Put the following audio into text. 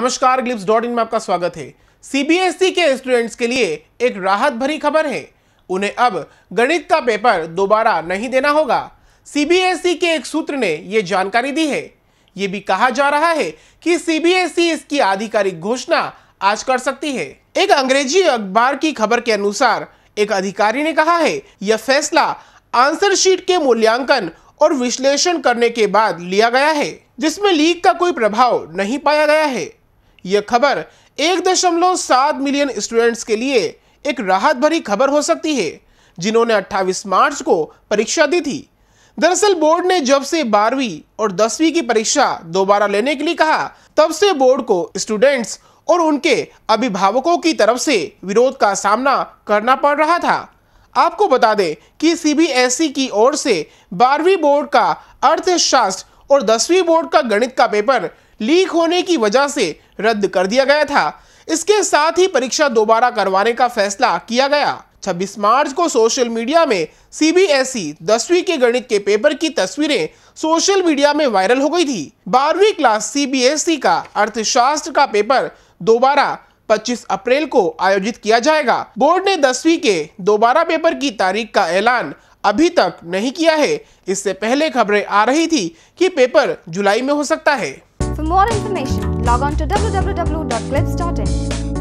नमस्कार ग्लिप्स dot in में आपका स्वागत है सीबीएसई e के स्टूडेंट्स के लिए एक राहत भरी खबर है उन्हें अब गणित का पेपर दोबारा नहीं देना होगा सीबीएसई e के एक सूत्र ने यह जानकारी दी है ये भी कहा जा रहा है कि सीबीएसई e इसकी आधिकारिक घोषणा आज कर सकती है एक अंग्रेजी अखबार की खबर के अनुसार एक अधिकारी ने कहा है यह फैसला आंसर शीट के मूल्यांकन और विश्लेषण करने के बाद लिया गया है जिसमें लीक का कोई प्रभाव नहीं पाया गया है यह खबर एक दशमलव सात मिलियन स्टूडेंट्स के लिए एक राहत भरी खबर हो सकती है जिन्होंने 28 मार्च को परीक्षा दी थी दरअसल बोर्ड ने जब से बारहवीं और दसवीं की परीक्षा दोबारा लेने के लिए कहा तब से बोर्ड को स्टूडेंट्स और उनके अभिभावकों की तरफ से विरोध का सामना करना पड़ रहा था आपको बता दें कि सीबीएसई की ओर से बारहवीं बोर्ड का अर्थशास्त्र और दसवीं बोर्ड का गणित का पेपर लीक होने की वजह से रद्द कर दिया गया था इसके साथ ही परीक्षा दोबारा करवाने का फैसला किया गया 26 मार्च को सोशल मीडिया में सीबीएसई e दसवीं के गणित के पेपर की तस्वीरें सोशल मीडिया में वायरल हो गई थी बारहवीं क्लास सीबीएसई e का अर्थशास्त्र का पेपर दोबारा 25 अप्रैल को आयोजित किया जाएगा बोर्ड ने दसवीं के दोबारा पेपर की तारीख का ऐलान अभी तक नहीं किया है इससे पहले खबरें आ रही थी कि पेपर जुलाई में हो सकता है for more information log on to W